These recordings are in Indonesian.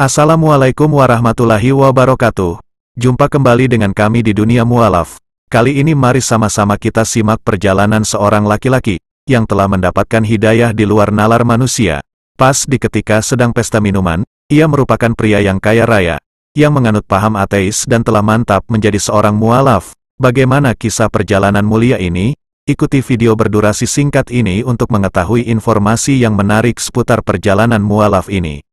Assalamualaikum warahmatullahi wabarakatuh. Jumpa kembali dengan kami di dunia mualaf. Kali ini mari sama-sama kita simak perjalanan seorang laki-laki yang telah mendapatkan hidayah di luar nalar manusia. Pas di ketika sedang pesta minuman, ia merupakan pria yang kaya raya, yang menganut paham ateis dan telah mantap menjadi seorang mualaf. Bagaimana kisah perjalanan mulia ini? Ikuti video berdurasi singkat ini untuk mengetahui informasi yang menarik seputar perjalanan mualaf ini.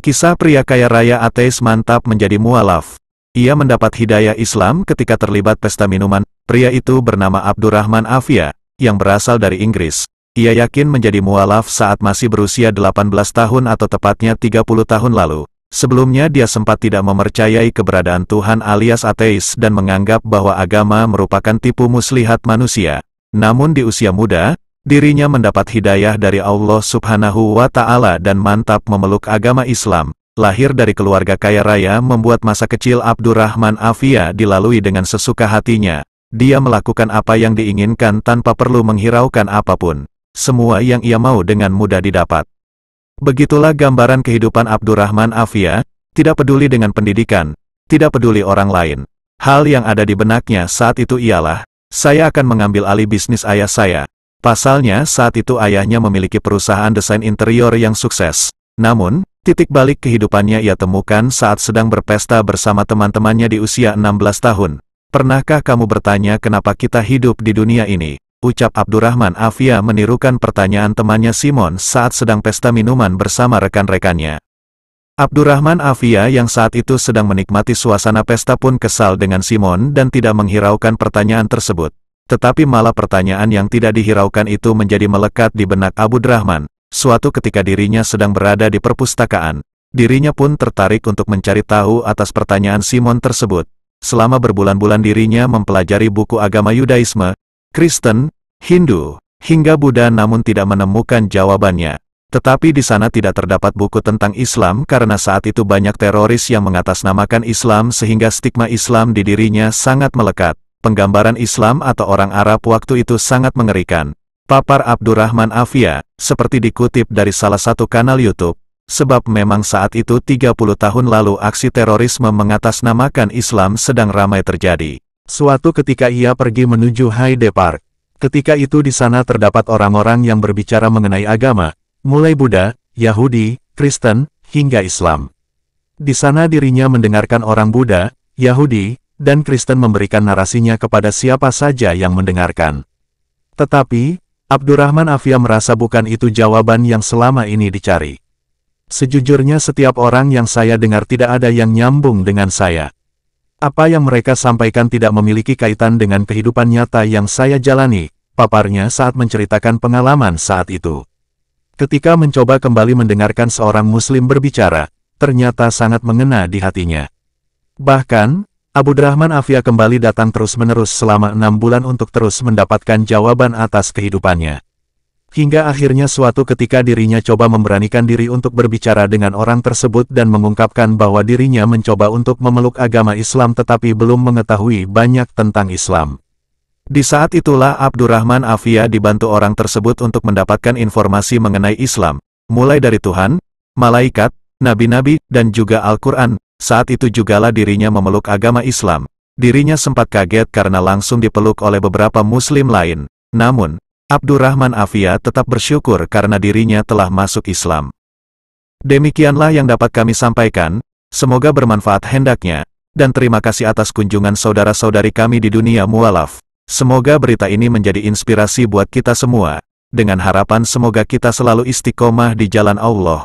Kisah pria kaya raya ateis mantap menjadi mualaf. Ia mendapat hidayah Islam ketika terlibat pesta minuman, pria itu bernama Abdurrahman Afia, yang berasal dari Inggris. Ia yakin menjadi mualaf saat masih berusia 18 tahun atau tepatnya 30 tahun lalu. Sebelumnya dia sempat tidak memercayai keberadaan Tuhan alias ateis dan menganggap bahwa agama merupakan tipu muslihat manusia. Namun di usia muda, dirinya mendapat hidayah dari Allah subhanahu wa ta'ala dan mantap memeluk agama Islam. Lahir dari keluarga kaya raya membuat masa kecil Abdurrahman Afia dilalui dengan sesuka hatinya. Dia melakukan apa yang diinginkan tanpa perlu menghiraukan apapun. Semua yang ia mau dengan mudah didapat. Begitulah gambaran kehidupan Abdurrahman Afia, tidak peduli dengan pendidikan, tidak peduli orang lain. Hal yang ada di benaknya saat itu ialah, saya akan mengambil alih bisnis ayah saya, Pasalnya saat itu ayahnya memiliki perusahaan desain interior yang sukses. Namun, titik balik kehidupannya ia temukan saat sedang berpesta bersama teman-temannya di usia 16 tahun. Pernahkah kamu bertanya kenapa kita hidup di dunia ini? Ucap Abdurrahman Afia menirukan pertanyaan temannya Simon saat sedang pesta minuman bersama rekan-rekannya. Abdurrahman Afia yang saat itu sedang menikmati suasana pesta pun kesal dengan Simon dan tidak menghiraukan pertanyaan tersebut. Tetapi malah pertanyaan yang tidak dihiraukan itu menjadi melekat di benak Abu Drahman. Suatu ketika dirinya sedang berada di perpustakaan, dirinya pun tertarik untuk mencari tahu atas pertanyaan Simon tersebut. Selama berbulan-bulan dirinya mempelajari buku agama Yudaisme, Kristen, Hindu, hingga Buddha namun tidak menemukan jawabannya. Tetapi di sana tidak terdapat buku tentang Islam karena saat itu banyak teroris yang mengatasnamakan Islam sehingga stigma Islam di dirinya sangat melekat penggambaran Islam atau orang Arab waktu itu sangat mengerikan. Papar Abdurrahman Afia, seperti dikutip dari salah satu kanal YouTube, sebab memang saat itu 30 tahun lalu aksi terorisme mengatasnamakan Islam sedang ramai terjadi. Suatu ketika ia pergi menuju Hyde Park. Ketika itu di sana terdapat orang-orang yang berbicara mengenai agama, mulai Buddha, Yahudi, Kristen, hingga Islam. Di sana dirinya mendengarkan orang Buddha, Yahudi, dan Kristen memberikan narasinya kepada siapa saja yang mendengarkan. Tetapi, Abdurrahman Afia merasa bukan itu jawaban yang selama ini dicari. Sejujurnya setiap orang yang saya dengar tidak ada yang nyambung dengan saya. Apa yang mereka sampaikan tidak memiliki kaitan dengan kehidupan nyata yang saya jalani, paparnya saat menceritakan pengalaman saat itu. Ketika mencoba kembali mendengarkan seorang muslim berbicara, ternyata sangat mengena di hatinya. Bahkan, Abu Abdurrahman Afia kembali datang terus-menerus selama enam bulan untuk terus mendapatkan jawaban atas kehidupannya. Hingga akhirnya suatu ketika dirinya coba memberanikan diri untuk berbicara dengan orang tersebut dan mengungkapkan bahwa dirinya mencoba untuk memeluk agama Islam tetapi belum mengetahui banyak tentang Islam. Di saat itulah Abdurrahman Afia dibantu orang tersebut untuk mendapatkan informasi mengenai Islam, mulai dari Tuhan, malaikat, nabi-nabi, dan juga Al-Quran, saat itu jugalah dirinya memeluk agama Islam. Dirinya sempat kaget karena langsung dipeluk oleh beberapa muslim lain. Namun, Abdurrahman Afia tetap bersyukur karena dirinya telah masuk Islam. Demikianlah yang dapat kami sampaikan, semoga bermanfaat hendaknya, dan terima kasih atas kunjungan saudara-saudari kami di dunia mualaf. Semoga berita ini menjadi inspirasi buat kita semua, dengan harapan semoga kita selalu istiqomah di jalan Allah,